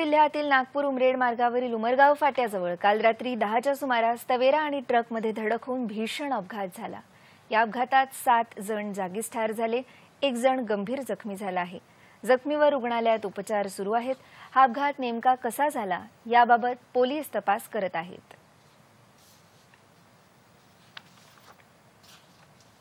जिल्ह्यातील नागपूर उमरेड मार्गावरील उमरगाव फाट्याजवळ काल रात्री दहाच्या सुमारास तवेरा आणि ट्रकमध्ये धडक होऊन भीषण अपघात झाला या अपघातात सात जण जागीच ठार झाले एक जण गंभीर जखमी झाला आहे जखमीवर रुग्णालयात उपचार सुरू आहेत हा अपघात नेमका कसा झाला याबाबत पोलीस तपास करत आहेत